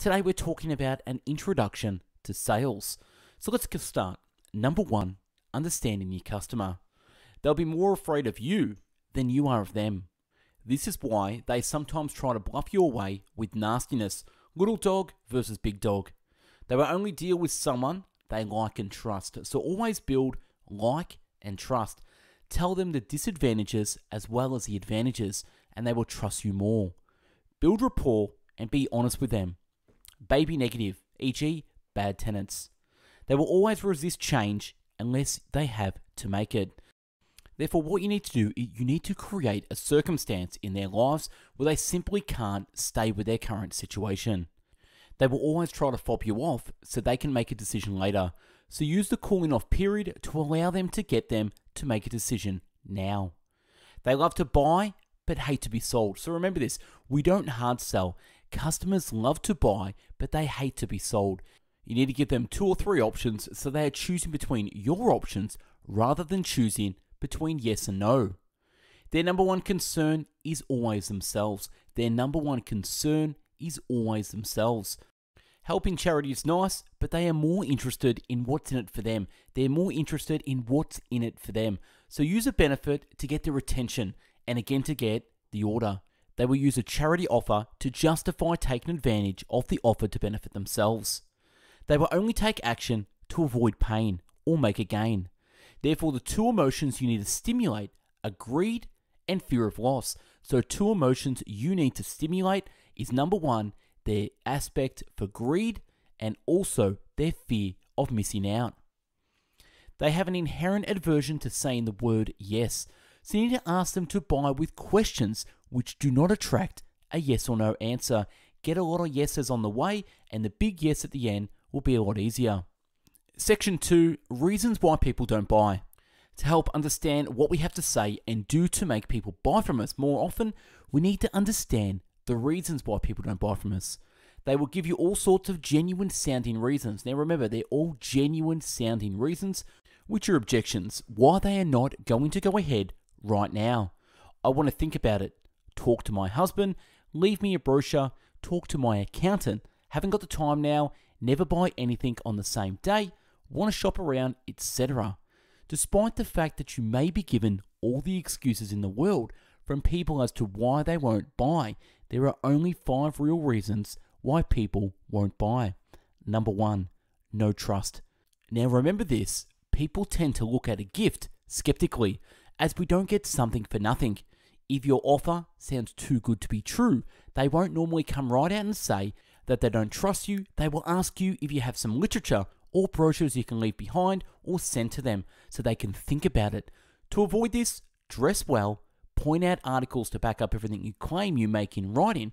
Today we're talking about an introduction to sales. So let's get start. Number one, understanding your customer. They'll be more afraid of you than you are of them. This is why they sometimes try to bluff you away with nastiness, little dog versus big dog. They will only deal with someone they like and trust. So always build like and trust. Tell them the disadvantages as well as the advantages, and they will trust you more. Build rapport and be honest with them baby negative, e.g., bad tenants. They will always resist change unless they have to make it. Therefore, what you need to do is you need to create a circumstance in their lives where they simply can't stay with their current situation. They will always try to fob you off so they can make a decision later. So use the cooling off period to allow them to get them to make a decision now. They love to buy but hate to be sold. So remember this we don't hard sell. Customers love to buy, but they hate to be sold. You need to give them two or three options so they are choosing between your options rather than choosing between yes and no. Their number one concern is always themselves. Their number one concern is always themselves. Helping charity is nice, but they are more interested in what's in it for them. They're more interested in what's in it for them. So use a benefit to get their attention and again to get the order they will use a charity offer to justify taking advantage of the offer to benefit themselves. They will only take action to avoid pain or make a gain. Therefore, the two emotions you need to stimulate are greed and fear of loss. So, two emotions you need to stimulate is number one, their aspect for greed and also their fear of missing out. They have an inherent aversion to saying the word yes, so you need to ask them to buy with questions which do not attract a yes or no answer. Get a lot of yeses on the way, and the big yes at the end will be a lot easier. Section 2 Reasons Why People Don't Buy. To help understand what we have to say and do to make people buy from us more often, we need to understand the reasons why people don't buy from us. They will give you all sorts of genuine sounding reasons. Now remember, they're all genuine sounding reasons, which are objections, why they are not going to go ahead right now. I want to think about it talk to my husband, leave me a brochure, talk to my accountant. Haven't got the time now, never buy anything on the same day, want to shop around, etc. Despite the fact that you may be given all the excuses in the world from people as to why they won't buy, there are only five real reasons why people won't buy. Number one, no trust. Now remember this people tend to look at a gift skeptically, as we don't get something for nothing. If your offer sounds too good to be true, they won't normally come right out and say that they don't trust you. They will ask you if you have some literature or brochures you can leave behind or send to them so they can think about it. To avoid this, dress well, point out articles to back up everything you claim you make in writing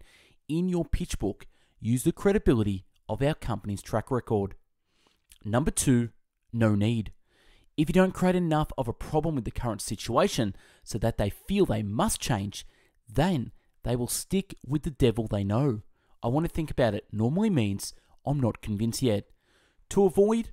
in your pitch book. Use the credibility of our company's track record. Number two, no need. If you don't create enough of a problem with the current situation so that they feel they must change, then they will stick with the devil they know. I want to think about it normally means I'm not convinced yet. To avoid,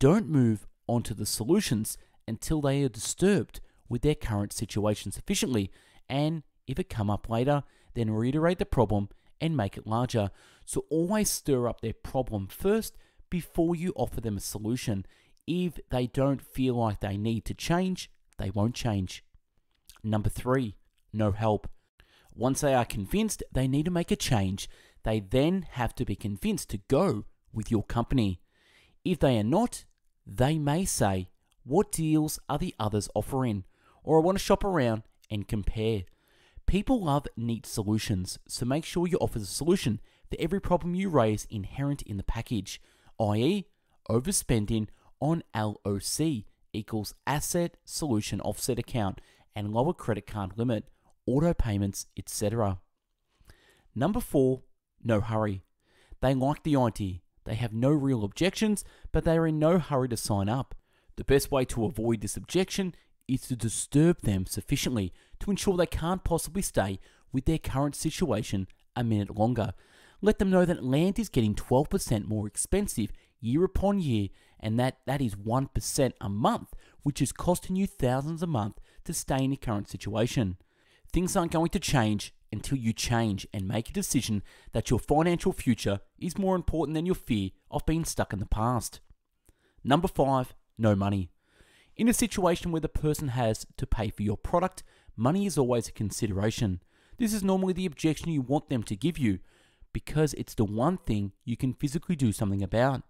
don't move onto the solutions until they are disturbed with their current situation sufficiently, and if it come up later, then reiterate the problem and make it larger. So always stir up their problem first before you offer them a solution. If they don't feel like they need to change, they won't change. Number three, no help. Once they are convinced they need to make a change, they then have to be convinced to go with your company. If they are not, they may say, What deals are the others offering? Or I want to shop around and compare. People love neat solutions, so make sure you offer a solution for every problem you raise inherent in the package, i.e., overspending on LOC equals asset solution offset account and lower credit card limit, auto payments, etc. Number four, no hurry. They like the idea. They have no real objections, but they are in no hurry to sign up. The best way to avoid this objection is to disturb them sufficiently to ensure they can't possibly stay with their current situation a minute longer. Let them know that land is getting 12% more expensive year upon year and that, that is 1% a month, which is costing you thousands a month to stay in your current situation. Things aren't going to change until you change and make a decision that your financial future is more important than your fear of being stuck in the past. Number five, no money. In a situation where the person has to pay for your product, money is always a consideration. This is normally the objection you want them to give you because it's the one thing you can physically do something about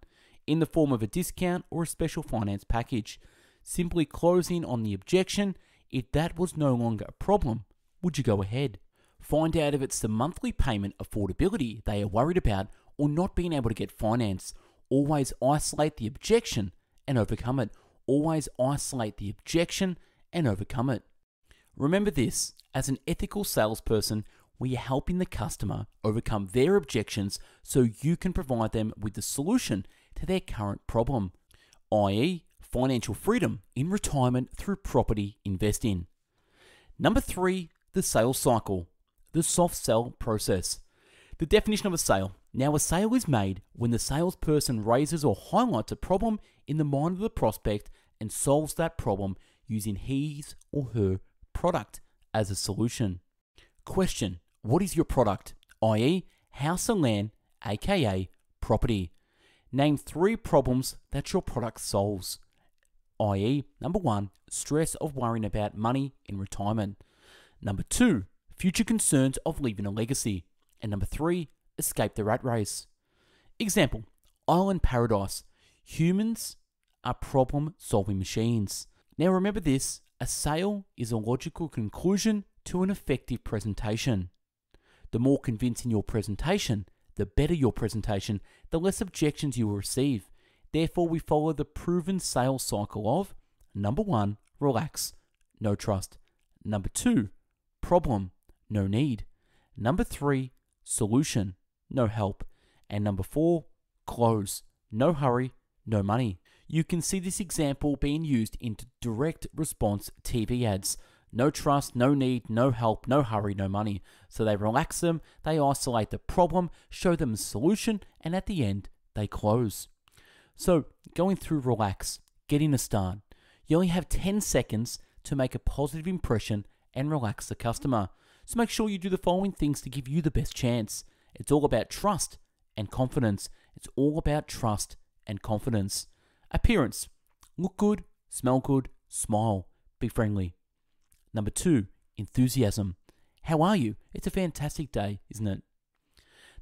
in the form of a discount or a special finance package. Simply closing on the objection, if that was no longer a problem, would you go ahead? Find out if it's the monthly payment affordability they are worried about or not being able to get finance. Always isolate the objection and overcome it. Always isolate the objection and overcome it. Remember this as an ethical salesperson, we are helping the customer overcome their objections so you can provide them with the solution to their current problem, i.e., financial freedom in retirement through property investing. Number three, the sales cycle, the soft sell process. The definition of a sale. Now, a sale is made when the salesperson raises or highlights a problem in the mind of the prospect and solves that problem using his or her product as a solution. Question What is your product? i.e., house and land, aka property. Name three problems that your product solves, i.e., number one, stress of worrying about money in retirement, number two, future concerns of leaving a legacy, and number three, escape the rat race. Example Island Paradise Humans are problem solving machines. Now remember this a sale is a logical conclusion to an effective presentation. The more convincing your presentation, the better your presentation, the less objections you will receive. Therefore, we follow the proven sales cycle of number one, relax, no trust. Number two, problem, no need. Number three, solution, no help. And number four, close, no hurry, no money. You can see this example being used in direct response TV ads. No trust, no need, no help, no hurry, no money. So they relax them, they isolate the problem, show them a solution, and at the end, they close. So going through relax, getting a start. You only have 10 seconds to make a positive impression and relax the customer. So make sure you do the following things to give you the best chance. It's all about trust and confidence. It's all about trust and confidence. Appearance. Look good, smell good, smile, be friendly. Number two, enthusiasm. How are you? It's a fantastic day, isn't it?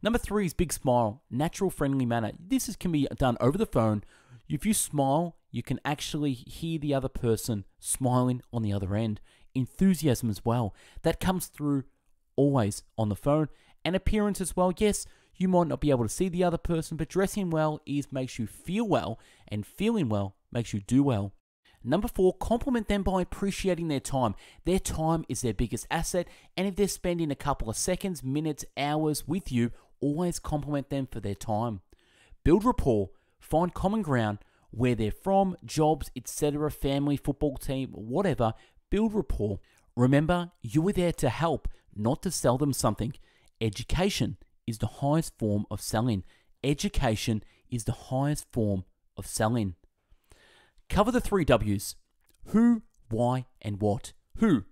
Number three is big smile, natural, friendly manner. This is, can be done over the phone. If you smile, you can actually hear the other person smiling on the other end. Enthusiasm as well. That comes through always on the phone. And appearance as well. Yes, you might not be able to see the other person, but dressing well is makes you feel well, and feeling well makes you do well. Number four, compliment them by appreciating their time. Their time is their biggest asset, and if they're spending a couple of seconds, minutes, hours with you, always compliment them for their time. Build rapport, find common ground where they're from, jobs, etc., family, football team, whatever. Build rapport. Remember, you were there to help, not to sell them something. Education is the highest form of selling. Education is the highest form of selling. Cover the three W's who, why, and what. Who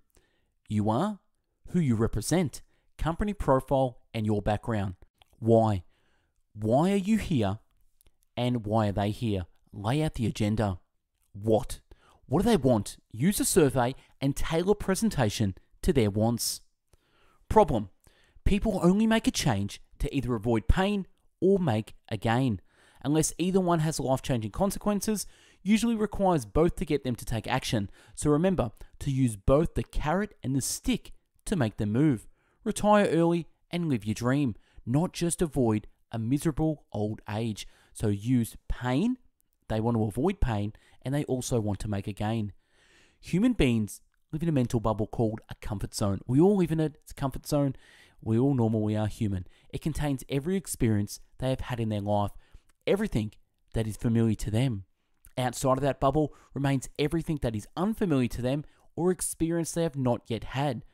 you are, who you represent, company profile, and your background. Why? Why are you here? And why are they here? Lay out the agenda. What? What do they want? Use a survey and tailor presentation to their wants. Problem. People only make a change to either avoid pain or make a gain. Unless either one has life changing consequences, usually requires both to get them to take action. So remember to use both the carrot and the stick to make them move. Retire early and live your dream, not just avoid a miserable old age. So use pain, they want to avoid pain, and they also want to make a gain. Human beings live in a mental bubble called a comfort zone. We all live in it, it's a comfort zone. We're all normal, we are human. It contains every experience they have had in their life, everything that is familiar to them. Outside of that bubble remains everything that is unfamiliar to them or experience they have not yet had.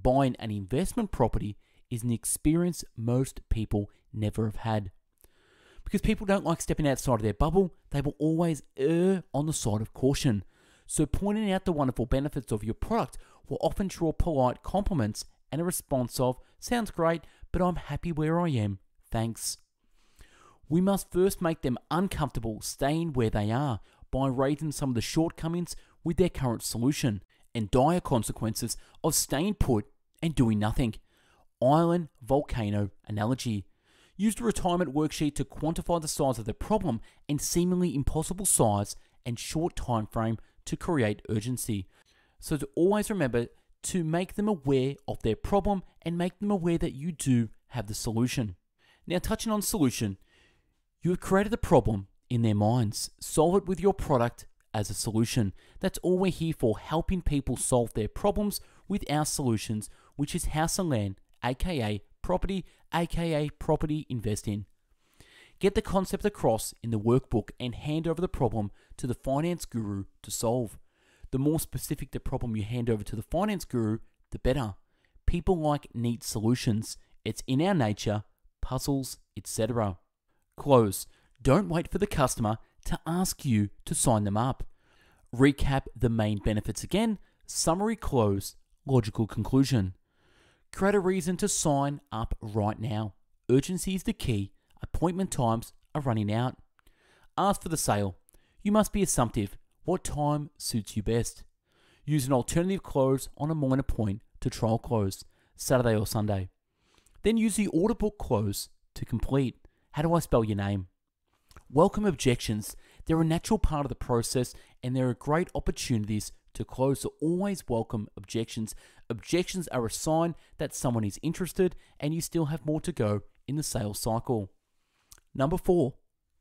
Buying an investment property is an experience most people never have had. Because people don't like stepping outside of their bubble, they will always err on the side of caution. So, pointing out the wonderful benefits of your product will often draw polite compliments and a response of, Sounds great, but I'm happy where I am. Thanks. We must first make them uncomfortable staying where they are by raising some of the shortcomings with their current solution and dire consequences of staying put and doing nothing. Island volcano analogy. Used the retirement worksheet to quantify the size of the problem and seemingly impossible size and short time frame to create urgency. So to always remember to make them aware of their problem and make them aware that you do have the solution. Now touching on solution, you have created a problem in their minds. Solve it with your product as a solution. That's all we're here for, helping people solve their problems with our solutions, which is house and land, aka property, aka property investing. Get the concept across in the workbook and hand over the problem to the finance guru to solve. The more specific the problem you hand over to the finance guru, the better. People like neat solutions. It's in our nature, puzzles, etc. Close. Don't wait for the customer to ask you to sign them up. Recap the main benefits again. Summary close, logical conclusion. Create a reason to sign up right now. Urgency is the key. Appointment times are running out. Ask for the sale. You must be assumptive. What time suits you best? Use an alternative close on a minor point to trial close, Saturday or Sunday. Then use the order book close to complete. How do I spell your name? Welcome objections. They're a natural part of the process and there are great opportunities to close, so always welcome objections. Objections are a sign that someone is interested and you still have more to go in the sales cycle. Number four,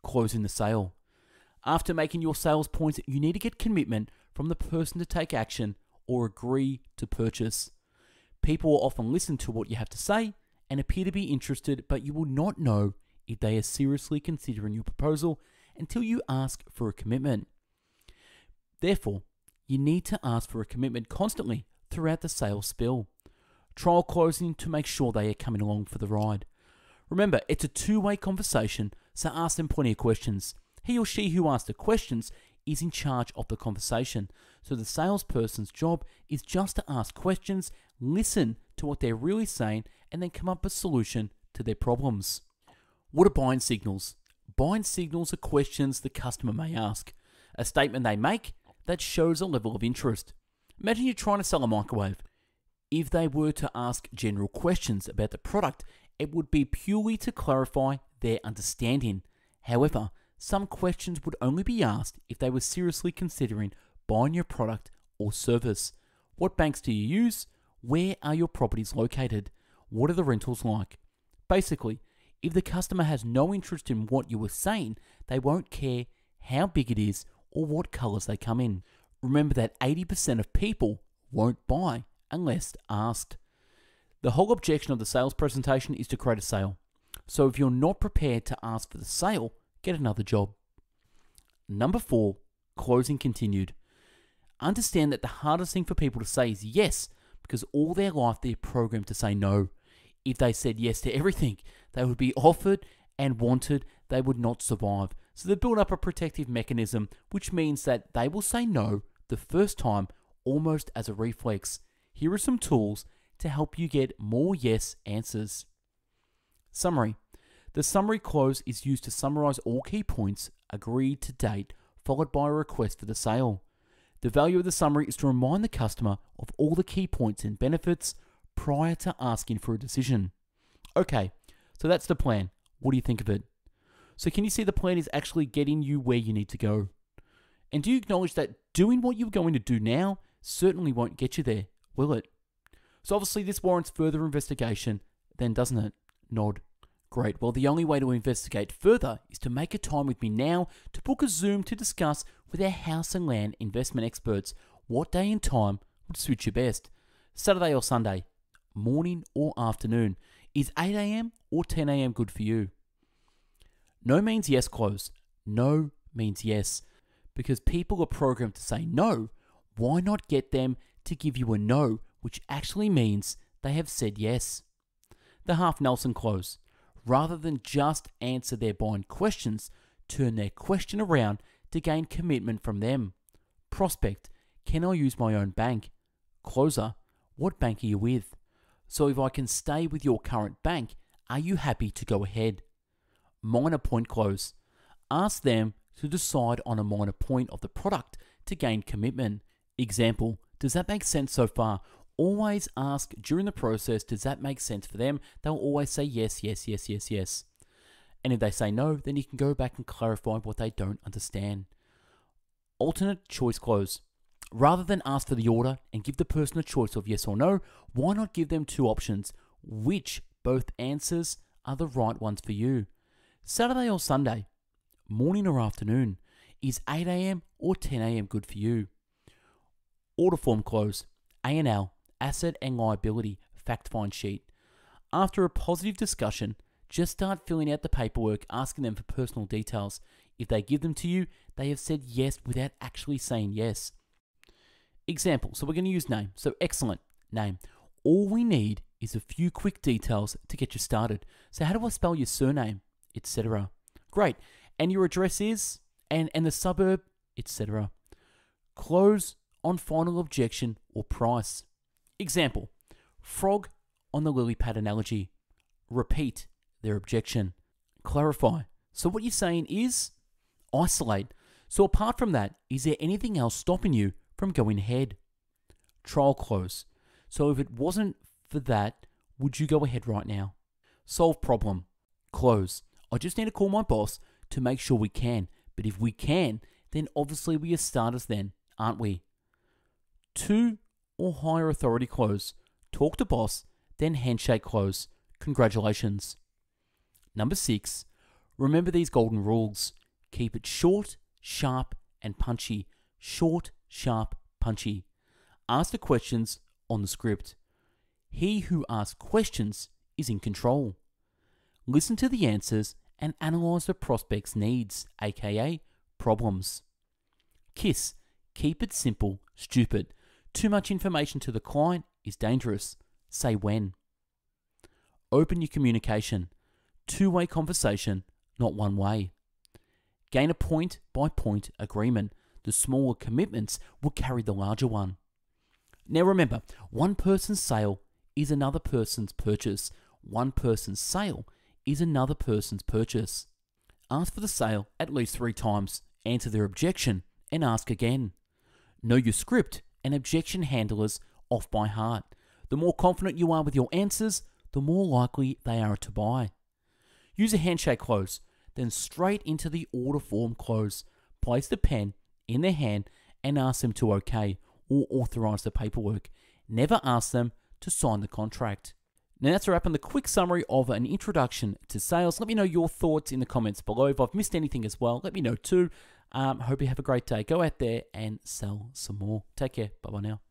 closing the sale. After making your sales points, you need to get commitment from the person to take action or agree to purchase. People will often listen to what you have to say and appear to be interested, but you will not know if they are seriously considering your proposal until you ask for a commitment. Therefore, you need to ask for a commitment constantly throughout the sales spill. Trial closing to make sure they are coming along for the ride. Remember, it's a two way conversation, so ask them plenty of questions. He or she who asks the questions is in charge of the conversation, so the salesperson's job is just to ask questions, listen to what they're really saying, and then come up with a solution to their problems. What are bind signals? Bind signals are questions the customer may ask, a statement they make that shows a level of interest. Imagine you're trying to sell a microwave. If they were to ask general questions about the product, it would be purely to clarify their understanding. However, some questions would only be asked if they were seriously considering buying your product or service. What banks do you use? Where are your properties located? What are the rentals like? Basically, if the customer has no interest in what you were saying, they won't care how big it is or what colors they come in. Remember that 80% of people won't buy unless asked. The whole objection of the sales presentation is to create a sale. So if you're not prepared to ask for the sale, get another job. Number four, closing continued. Understand that the hardest thing for people to say is yes because all their life they're programmed to say no if they said yes to everything. They would be offered and wanted, they would not survive. So they build up a protective mechanism, which means that they will say no the first time almost as a reflex. Here are some tools to help you get more yes answers. Summary The summary close is used to summarize all key points agreed to date, followed by a request for the sale. The value of the summary is to remind the customer of all the key points and benefits, prior to asking for a decision. Okay, so that's the plan. What do you think of it? So, can you see the plan is actually getting you where you need to go? And do you acknowledge that doing what you're going to do now certainly won't get you there, will it? So, obviously, this warrants further investigation, then, doesn't it? Nod. Great. Well, the only way to investigate further is to make a time with me now to book a Zoom to discuss with our house and land investment experts what day and time would suit you best Saturday or Sunday morning, or afternoon. Is 8 a.m. or 10 a.m. good for you? No means yes, close. No means yes. Because people are programmed to say no, why not get them to give you a no, which actually means they have said yes? The half Nelson close. Rather than just answer their blind questions, turn their question around to gain commitment from them. Prospect, can I use my own bank? Closer, what bank are you with? So if I can stay with your current bank, are you happy to go ahead? Minor point close. Ask them to decide on a minor point of the product to gain commitment. Example, does that make sense so far? Always ask during the process, does that make sense for them? They'll always say yes, yes, yes, yes, yes. And if they say no, then you can go back and clarify what they don't understand. Alternate choice close. Rather than ask for the order and give the person a choice of yes or no, why not give them two options, which both answers are the right ones for you? Saturday or Sunday, morning or afternoon, is 8 a.m. or 10 a.m. good for you? Order form close, A&L, asset and liability, fact find sheet. After a positive discussion, just start filling out the paperwork asking them for personal details. If they give them to you, they have said yes without actually saying yes. Example, so we're going to use name. So excellent, name. All we need is a few quick details to get you started. So how do I spell your surname, etc. Great. And your address is and and the suburb, etc. Close on final objection or price. Example, frog on the lily pad analogy. Repeat their objection. Clarify. So what you're saying is isolate. So apart from that, is there anything else stopping you from going ahead. Trial close. So if it wasn't for that, would you go ahead right now? Solve problem. Close. I just need to call my boss to make sure we can. But if we can, then obviously we are starters then, aren't we? Two or higher authority close. Talk to boss, then handshake close. Congratulations. Number six, remember these golden rules. Keep it short, sharp, and punchy. Short, sharp, punchy. Ask the questions on the script. He who asks questions is in control. Listen to the answers and analyze the prospect's needs, aka problems. Kiss. Keep it simple, stupid. Too much information to the client is dangerous. Say when. Open your communication. Two way conversation, not one way. Gain a point by point agreement the smaller commitments will carry the larger one. Now remember, one person's sale is another person's purchase. One person's sale is another person's purchase. Ask for the sale at least three times, answer their objection, and ask again. Know your script and objection handlers off by heart. The more confident you are with your answers, the more likely they are to buy. Use a handshake close, then straight into the order form close. Place the pen in their hand and ask them to okay or authorize the paperwork. Never ask them to sign the contract. Now that's a wrap on the quick summary of an introduction to sales. Let me know your thoughts in the comments below. If I've missed anything as well, let me know too. Um, hope you have a great day. Go out there and sell some more. Take care. Bye bye now.